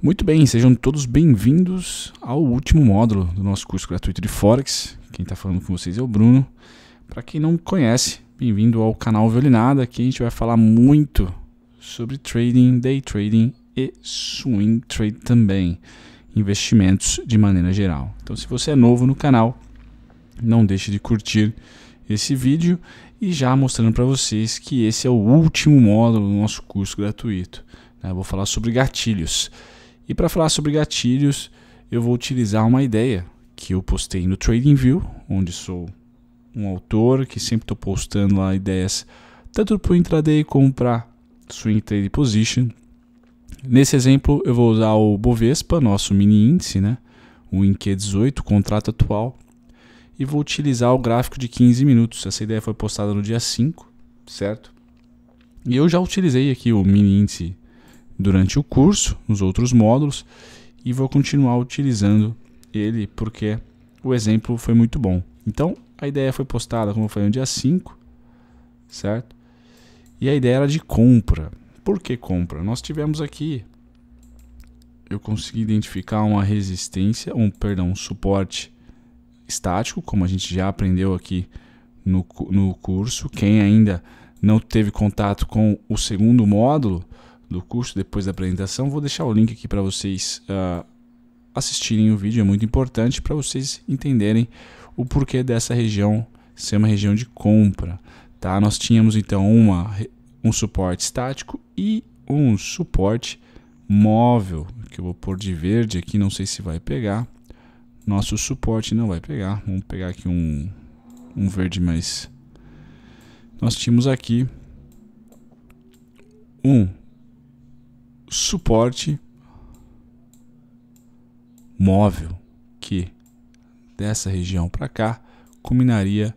Muito bem, sejam todos bem-vindos ao último módulo do nosso curso gratuito de Forex. Quem está falando com vocês é o Bruno. Para quem não conhece, bem-vindo ao canal Violinada, aqui a gente vai falar muito sobre trading, day trading e swing trade também, investimentos de maneira geral. Então, se você é novo no canal, não deixe de curtir esse vídeo e já mostrando para vocês que esse é o último módulo do nosso curso gratuito. Né? Eu vou falar sobre gatilhos. E para falar sobre gatilhos, eu vou utilizar uma ideia que eu postei no TradingView, onde sou um autor que sempre estou postando lá ideias tanto para o intraday como para swing trade position. Nesse exemplo, eu vou usar o Bovespa, nosso mini índice, né? o INQ18, contrato atual, e vou utilizar o gráfico de 15 minutos. Essa ideia foi postada no dia 5, certo? E eu já utilizei aqui o mini índice durante o curso, nos outros módulos, e vou continuar utilizando ele porque o exemplo foi muito bom. Então, a ideia foi postada, como eu falei, no dia 5, certo? E a ideia era de compra. Por que compra? Nós tivemos aqui eu consegui identificar uma resistência, um perdão, um suporte estático, como a gente já aprendeu aqui no, no curso. Quem ainda não teve contato com o segundo módulo, do curso depois da apresentação. Vou deixar o link aqui para vocês uh, assistirem o vídeo, é muito importante para vocês entenderem o porquê dessa região ser uma região de compra. Tá? Nós tínhamos então uma, um suporte estático e um suporte móvel, que eu vou pôr de verde aqui, não sei se vai pegar. Nosso suporte não vai pegar, vamos pegar aqui um, um verde mais... Nós tínhamos aqui um suporte móvel que dessa região para cá culminaria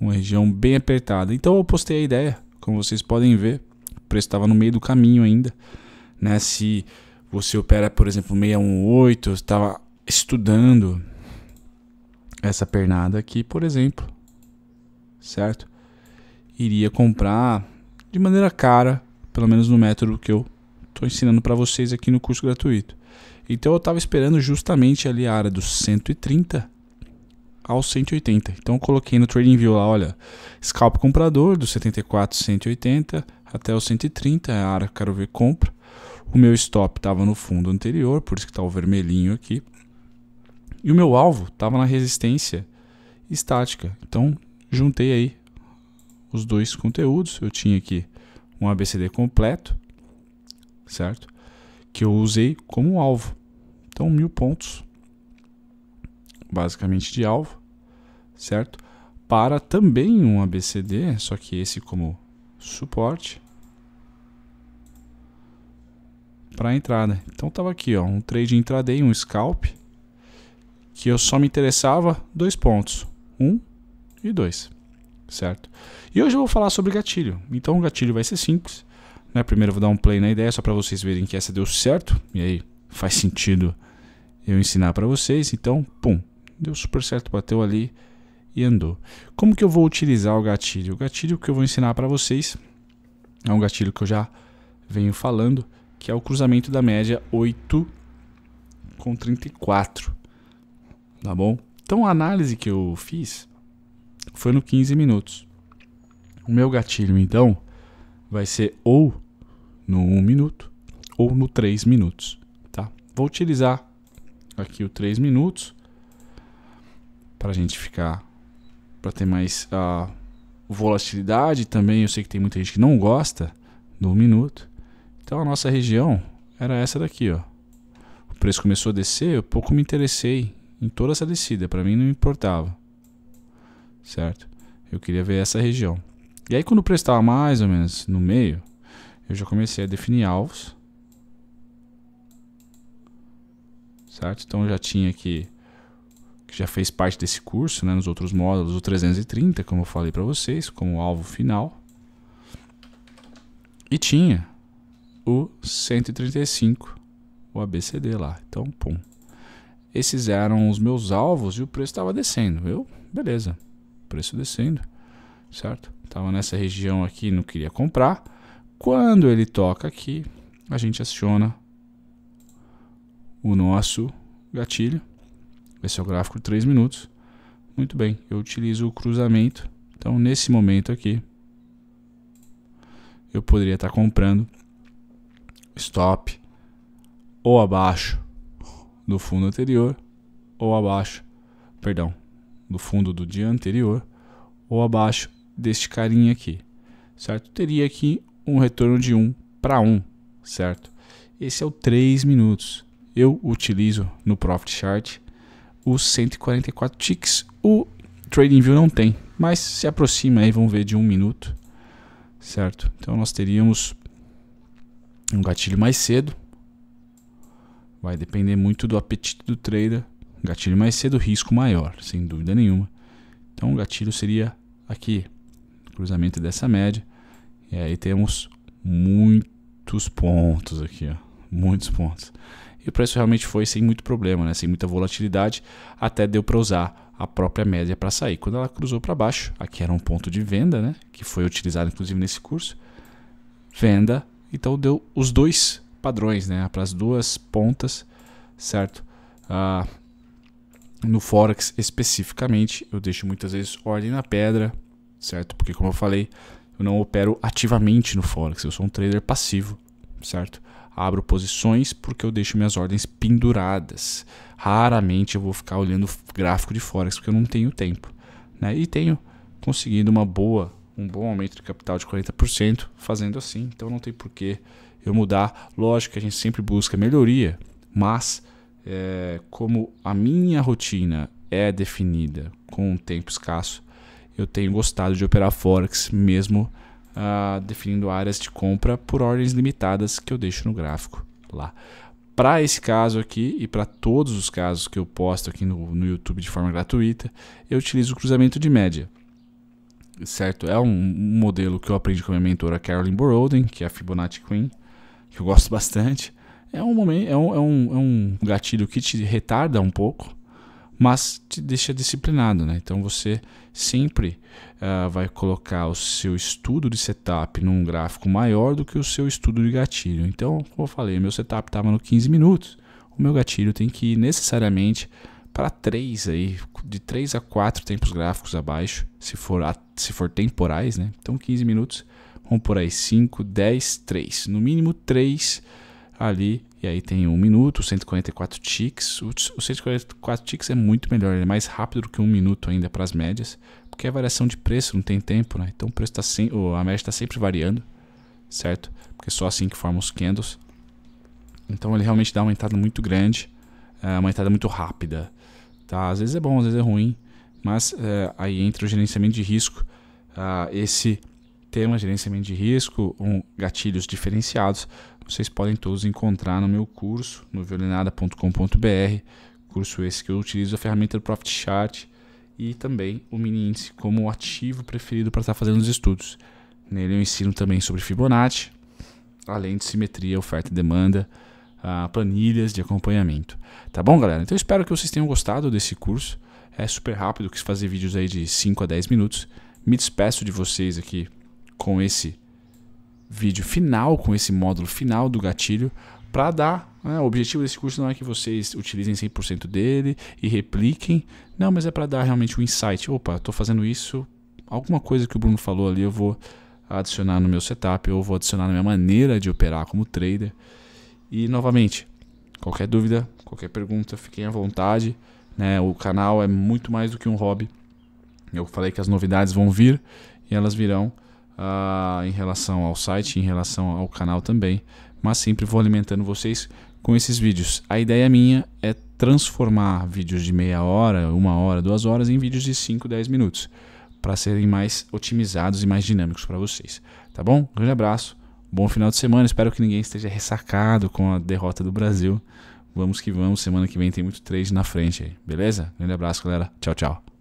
uma região bem apertada. Então eu postei a ideia, como vocês podem ver, o preço estava no meio do caminho ainda, né? Se você opera, por exemplo, 618, estava estudando essa pernada aqui, por exemplo, certo? Iria comprar de maneira cara, pelo menos no método que eu estou ensinando para vocês aqui no curso gratuito. Então eu estava esperando justamente ali a área dos 130 ao 180. Então eu coloquei no trading view lá, olha, scalp comprador do 74 180 até o 130, é a área que quero ver compra. O meu stop estava no fundo anterior, por isso que está o vermelhinho aqui. E o meu alvo estava na resistência estática. Então juntei aí os dois conteúdos. Eu tinha aqui um ABCD completo certo? Que eu usei como alvo. Então, mil pontos, basicamente de alvo, certo? Para também um ABCD, só que esse como suporte para a entrada. Então estava aqui, ó, um trade intraday, um scalp, que eu só me interessava dois pontos, um e dois, certo? E hoje eu vou falar sobre gatilho. Então o gatilho vai ser simples. Né? Primeiro eu vou dar um play na ideia só para vocês verem que essa deu certo. E aí faz sentido eu ensinar para vocês. Então, pum, deu super certo, bateu ali e andou. Como que eu vou utilizar o gatilho? O gatilho que eu vou ensinar para vocês é um gatilho que eu já venho falando, que é o cruzamento da média 8 com 34. Tá bom? Então a análise que eu fiz foi no 15 minutos. O meu gatilho então vai ser ou no 1 um minuto ou no 3 minutos, tá? Vou utilizar aqui o 3 minutos para a gente ficar para ter mais uh, volatilidade também. Eu sei que tem muita gente que não gosta do minuto. Então a nossa região era essa daqui, ó. O preço começou a descer, eu pouco me interessei em toda essa descida, para mim não importava. Certo? Eu queria ver essa região. E aí quando o preço estava mais ou menos no meio, eu já comecei a definir alvos. Certo? Então eu já tinha aqui, que já fez parte desse curso, né, nos outros módulos, o 330, como eu falei para vocês, como alvo final. E tinha o 135, o ABCD lá. Então, pum. Esses eram os meus alvos e o preço estava descendo. Eu, beleza, preço descendo, certo? Estava nessa região aqui, não queria comprar. Quando ele toca aqui, a gente aciona o nosso gatilho. Esse é o gráfico de 3 minutos. Muito bem, eu utilizo o cruzamento. Então, nesse momento aqui, eu poderia estar comprando stop ou abaixo do fundo anterior ou abaixo, perdão, do fundo do dia anterior ou abaixo deste carinha aqui, certo? Teria aqui um retorno de 1 para 1, certo? Esse é o 3 minutos. Eu utilizo no Profit Chart os 144 ticks. O TradingView não tem, mas se aproxima aí, vamos ver de 1 minuto, certo? Então nós teríamos um gatilho mais cedo. Vai depender muito do apetite do trader. Gatilho mais cedo, risco maior, sem dúvida nenhuma. Então o gatilho seria aqui, cruzamento dessa média. E aí temos muitos pontos aqui, ó, muitos pontos. E o preço realmente foi sem muito problema, né? sem muita volatilidade, até deu para usar a própria média para sair. Quando ela cruzou para baixo, aqui era um ponto de venda, né? que foi utilizado inclusive nesse curso, venda, então deu os dois padrões, né? para as duas pontas, certo? Ah, no Forex especificamente, eu deixo muitas vezes ordem na pedra, certo? Porque como eu falei, eu não opero ativamente no Forex, eu sou um trader passivo, certo? Abro posições porque eu deixo minhas ordens penduradas. Raramente eu vou ficar olhando gráfico de Forex porque eu não tenho tempo. Né? E tenho conseguido uma boa, um bom aumento de capital de 40% fazendo assim, então não tem porquê eu mudar. Lógico que a gente sempre busca melhoria, mas é, como a minha rotina é definida com um tempo escasso, eu tenho gostado de operar Forex, mesmo uh, definindo áreas de compra por ordens limitadas que eu deixo no gráfico lá. Para esse caso aqui e para todos os casos que eu posto aqui no, no YouTube de forma gratuita, eu utilizo o cruzamento de média certo? É um modelo que eu aprendi com a minha mentora Carolyn Boroden, que é a Fibonacci Queen, que eu gosto bastante. É um, momento, é um, é um, é um gatilho que te retarda um pouco, mas te deixa disciplinado, né? Então você sempre uh, vai colocar o seu estudo de setup num gráfico maior do que o seu estudo de gatilho. Então, como eu falei, meu setup estava no 15 minutos, o meu gatilho tem que ir necessariamente para três aí, de três a quatro tempos gráficos abaixo, se for, a, se for temporais, né? Então 15 minutos, vamos por aí 5, 10, 3, no mínimo 3 ali e aí tem 1 um minuto, 144 ticks. O, o 144 ticks é muito melhor, ele é mais rápido do que 1 um minuto ainda para as médias. Porque é variação de preço, não tem tempo, né? Então o preço tá sem, a média está sempre variando, certo? Porque é só assim que formam os candles. Então ele realmente dá uma entrada muito grande, é, uma entrada muito rápida. Tá? Às vezes é bom, às vezes é ruim, mas é, aí entra o gerenciamento de risco. Uh, esse tema, gerenciamento de risco, um, gatilhos diferenciados, vocês podem todos encontrar no meu curso, no violinada.com.br, curso esse que eu utilizo a ferramenta do Profit Chart e também o mini índice como ativo preferido para estar tá fazendo os estudos. Nele eu ensino também sobre Fibonacci, além de simetria, oferta e demanda, planilhas de acompanhamento. Tá bom, galera? Então eu espero que vocês tenham gostado desse curso. É super rápido, quis fazer vídeos aí de 5 a 10 minutos. Me despeço de vocês aqui com esse vídeo final, com esse módulo final do gatilho, para dar. Né? O objetivo desse curso não é que vocês utilizem 100% dele e repliquem, não, mas é para dar realmente um insight. Opa, estou fazendo isso, alguma coisa que o Bruno falou ali eu vou adicionar no meu setup, eu vou adicionar na minha maneira de operar como trader. E novamente, qualquer dúvida, qualquer pergunta, fiquem à vontade. Né? O canal é muito mais do que um hobby. Eu falei que as novidades vão vir e elas virão uh, em relação ao site, em relação ao canal também, mas sempre vou alimentando vocês com esses vídeos. A ideia minha é transformar vídeos de meia hora, uma hora, duas horas em vídeos de 5, 10 minutos, para serem mais otimizados e mais dinâmicos para vocês. Tá bom? Um grande abraço, bom final de semana. Espero que ninguém esteja ressacado com a derrota do Brasil. Vamos que vamos. Semana que vem tem muito trade na frente aí, beleza? Grande abraço, galera. Tchau, tchau.